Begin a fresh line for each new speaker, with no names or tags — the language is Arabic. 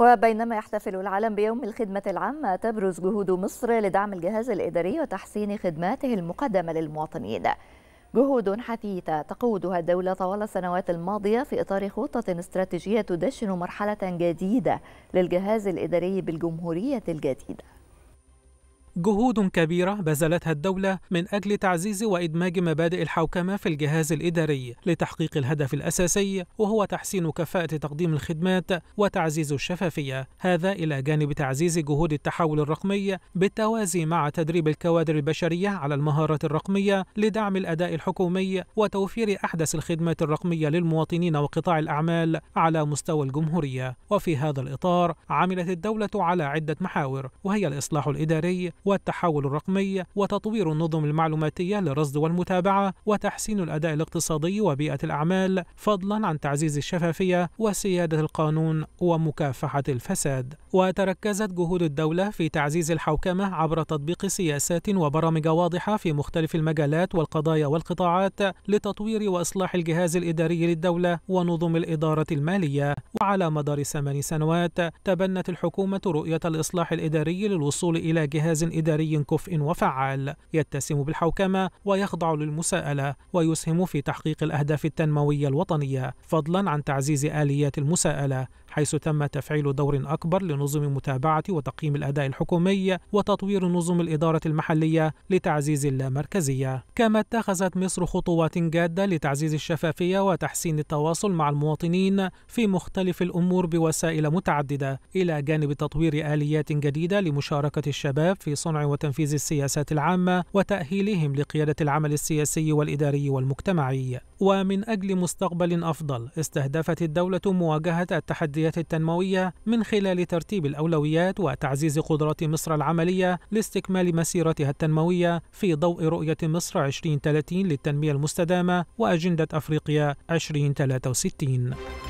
وبينما يحتفل العالم بيوم الخدمة العامة تبرز جهود مصر لدعم الجهاز الإداري وتحسين خدماته المقدمة للمواطنين جهود حثيثة تقودها الدولة طوال السنوات الماضية في إطار خطة استراتيجية تدشن مرحلة جديدة للجهاز الإداري بالجمهورية الجديدة
جهود كبيرة بذلتها الدولة من أجل تعزيز وإدماج مبادئ الحوكمة في الجهاز الإداري لتحقيق الهدف الأساسي وهو تحسين كفاءة تقديم الخدمات وتعزيز الشفافية هذا إلى جانب تعزيز جهود التحول الرقمي بالتوازي مع تدريب الكوادر البشرية على المهارات الرقمية لدعم الأداء الحكومي وتوفير أحدث الخدمات الرقمية للمواطنين وقطاع الأعمال على مستوى الجمهورية وفي هذا الإطار عملت الدولة على عدة محاور وهي الإصلاح الإداري والتحول الرقمي وتطوير النظم المعلوماتية للرصد والمتابعة وتحسين الأداء الاقتصادي وبيئة الأعمال فضلا عن تعزيز الشفافية وسيادة القانون ومكافحة الفساد وتركزت جهود الدولة في تعزيز الحوكمة عبر تطبيق سياسات وبرامج واضحة في مختلف المجالات والقضايا والقطاعات لتطوير وإصلاح الجهاز الإداري للدولة ونظم الإدارة المالية وعلى مدار ثمان سنوات تبنت الحكومة رؤية الإصلاح الإداري للوصول إلى جهاز إداري كفء وفعال يتسم بالحوكمة ويخضع للمساءلة ويسهم في تحقيق الأهداف التنموية الوطنية فضلا عن تعزيز آليات المساءلة حيث تم تفعيل دور أكبر نظم متابعة وتقييم الأداء الحكومي وتطوير نظم الإدارة المحلية لتعزيز اللامركزية كما اتخذت مصر خطوات جادة لتعزيز الشفافية وتحسين التواصل مع المواطنين في مختلف الأمور بوسائل متعددة إلى جانب تطوير آليات جديدة لمشاركة الشباب في صنع وتنفيذ السياسات العامة وتأهيلهم لقيادة العمل السياسي والإداري والمجتمعي ومن أجل مستقبل أفضل استهدفت الدولة مواجهة التحديات التنموية من خلال ترتيب ترتيب الأولويات وتعزيز قدرات مصر العملية لاستكمال مسيرتها التنموية في ضوء رؤية مصر 2030 للتنمية المستدامة وأجندة أفريقيا 2063